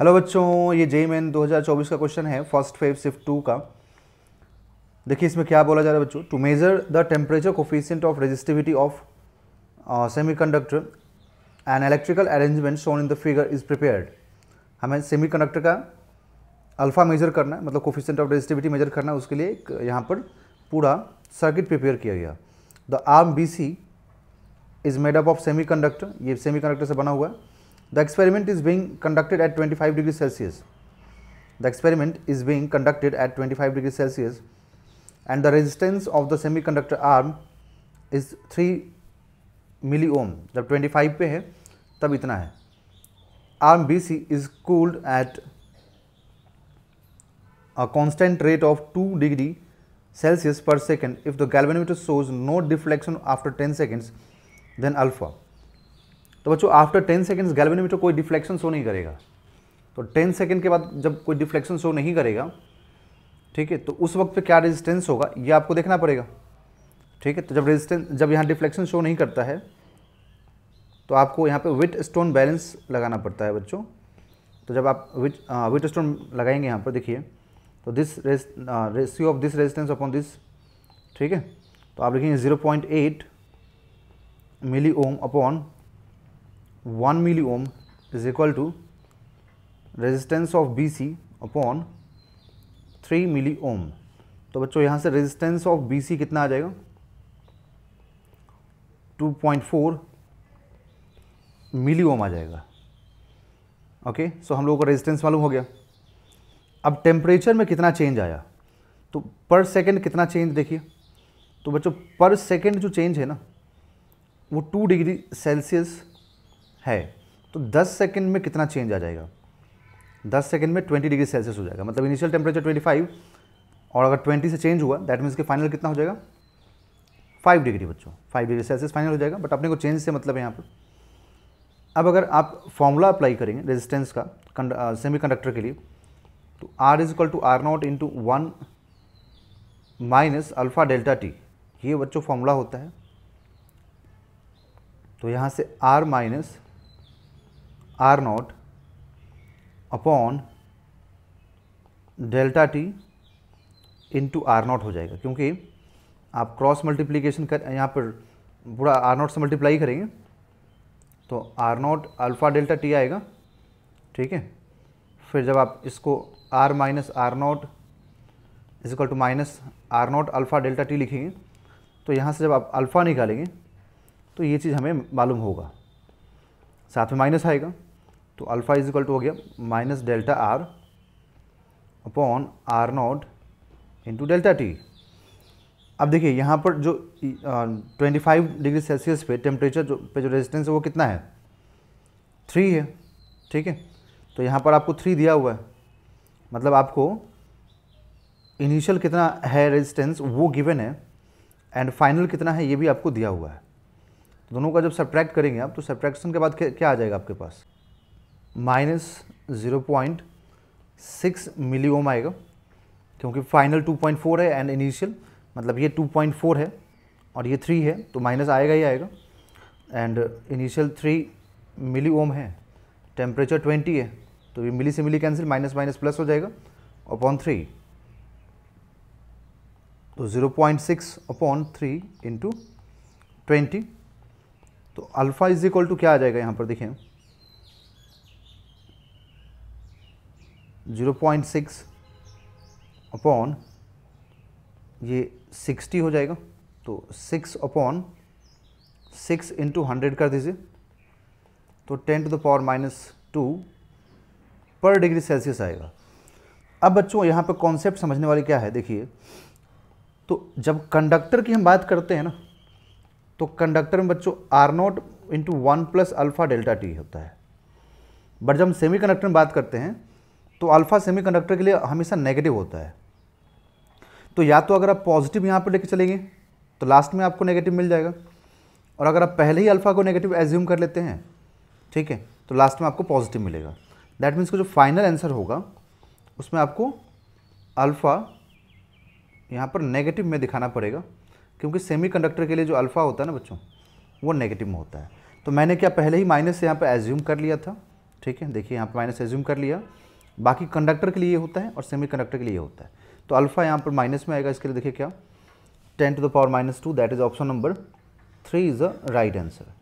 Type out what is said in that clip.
Hello बच्चों ये जे main 2024 का क्वेश्चन है फर्स्ट फेव शिफ्ट टू का देखिए इसमें क्या बोला जा रहा है बच्चों to measure the temperature coefficient of resistivity of semiconductor and electrical arrangement shown in the figure is prepared हमें सेमीकंडक्टर का अल्फ़ा मेजर करना है मतलब कोफिशियंट ऑफ रेजिस्टिविटी मेजर करना है उसके लिए यहाँ पर पूरा सर्किट प्रिपेयर किया गया the arm B C is made up of conductor ये कंडक्टर से बना हुआ है The experiment is being conducted at 25 degrees Celsius. The experiment is being conducted at 25 degrees Celsius and the resistance of the semiconductor arm is 3 milli ohm. जब 25 पे है तब इतना है arm Arm BC is cooled at a constant rate of 2 degree Celsius per second if the galvanometer shows no deflection after 10 seconds then alpha तो बच्चों after ten seconds galvanometer कोई deflection show नहीं करेगा तो टेन सेकेंड के बाद जब कोई डिफ्लेक्शन शो नहीं करेगा ठीक है तो उस वक्त पे क्या रेजिस्टेंस होगा ये आपको देखना पड़ेगा ठीक है तो जब रेजिस्टेंस जब यहाँ डिफ्लेक्शन शो नहीं करता है तो आपको यहाँ पे विट स्टोन बैलेंस लगाना पड़ता है बच्चों तो जब आप विट विट स्टोन लगाएंगे यहाँ पर देखिए तो this ratio of this resistance upon this ठीक है तो आप लिखेंगे zero point eight milli ohm upon 1 milli ohm is equal to resistance of B C upon three milli ohm तो बच्चों यहाँ से रेजिस्टेंस ऑफ बी सी कितना आ जाएगा 2.4 मिली ओम आ जाएगा ओके okay? सो so हम लोगों को रेजिस्टेंस मालूम हो गया अब टेम्परेचर में कितना चेंज आया तो पर सेकेंड कितना चेंज देखिए तो बच्चों पर सेकेंड जो चेंज है ना वो टू डिग्री सेल्सियस है तो 10 सेकंड में कितना चेंज आ जाएगा 10 सेकंड में 20 डिग्री सेल्सियस हो जाएगा मतलब इनिशियल टेम्परेचर 25 और अगर 20 से चेंज हुआ दैट मीन्स कि फाइनल कितना हो जाएगा 5 डिग्री बच्चों 5 डिग्री सेल्सियस फाइनल हो जाएगा बट अपने को चेंज से मतलब है यहाँ पर अब अगर आप फॉर्मूला अप्लाई करेंगे रेजिस्टेंस का सेमी कंडक्टर uh, के लिए तो R is equal to R naught to one minus alpha delta T ये बच्चों फॉर्मूला होता है तो यहाँ से R minus R naught upon delta T into R naught हो जाएगा क्योंकि आप क्रॉस मल्टीप्लीकेशन कर यहाँ पर पूरा आर नॉट से मल्टीप्लाई करेंगे तो R naught alpha delta T आएगा ठीक है फिर जब आप इसको R minus R naught is equal to minus R naught alpha delta T लिखेंगे तो यहाँ से जब आप अल्फ़ा निकालेंगे तो ये चीज़ हमें मालूम होगा साथ में माइनस आएगा तो अल्फ़ा इज इक्वल टू हो गया minus delta R upon R naught into delta T अब देखिए यहाँ पर जो ट्वेंटी फाइव डिग्री सेल्सियस पे टेम्परेचर जो पे जो रेजिस्टेंस है वो कितना है थ्री है ठीक है तो यहाँ पर आपको थ्री दिया हुआ है मतलब आपको इनिशियल कितना है रेजिस्टेंस वो गिवन है एंड फाइनल कितना है ये भी आपको दिया हुआ है दोनों का जब सब्ट्रैक्ट करेंगे आप तो सब्ट्रैक्शन के बाद क्या आ जाएगा आपके पास minus zero point six milli ohm आएगा क्योंकि फाइनल टू पॉइंट फोर है एंड इनिशियल मतलब ये टू पॉइंट फोर है और ये थ्री है तो माइनस आएगा ही आएगा and initial three milli ohm है टेम्परेचर ट्वेंटी है तो ये मिली से milli cancel minus minus plus हो जाएगा अपॉन थ्री तो zero point six upon three into twenty तो अल्फ़ा इज इक्वल टू क्या आ जाएगा यहाँ पर देखें ज़ीरो पॉइंट सिक्स अपॉन ये सिक्सटी हो जाएगा तो six upon six into hundred कर दीजिए तो ten to the power minus two पर डिग्री सेल्सियस आएगा अब बच्चों यहाँ पर कॉन्सेप्ट समझने वाली क्या है देखिए तो जब कंडक्टर की हम बात करते हैं ना तो कंडक्टर में बच्चों R naught into one plus alpha delta T होता है बट जब हम सेमी कंडक्टर में बात करते हैं तो अल्फा सेमीकंडक्टर के लिए हमेशा नेगेटिव होता है तो या तो अगर आप पॉजिटिव यहाँ पर लेके चलेंगे तो लास्ट में आपको नेगेटिव मिल जाएगा और अगर आप पहले ही अल्फ़ा को नेगेटिव एज्यूम कर लेते हैं ठीक है तो लास्ट में आपको पॉजिटिव मिलेगा दैट मीन्स का जो फाइनल आंसर होगा उसमें आपको अल्फ़ा यहाँ पर नेगेटिव में दिखाना पड़ेगा क्योंकि सेमीकंडक्टर के लिए जो अल्फ़ा होता है ना बच्चों वो नेगेटिव में होता है तो मैंने क्या पहले ही माइनस यहाँ पर एज्यूम कर लिया था ठीक है देखिए यहाँ पर माइनस एज्यूम कर लिया बाकी कंडक्टर के लिए होता है और सेमी कंडक्टर के लिए होता है तो अल्फा यहाँ पर माइनस में आएगा इसके लिए देखिए क्या ten to the power minus two that is option number three is a right answer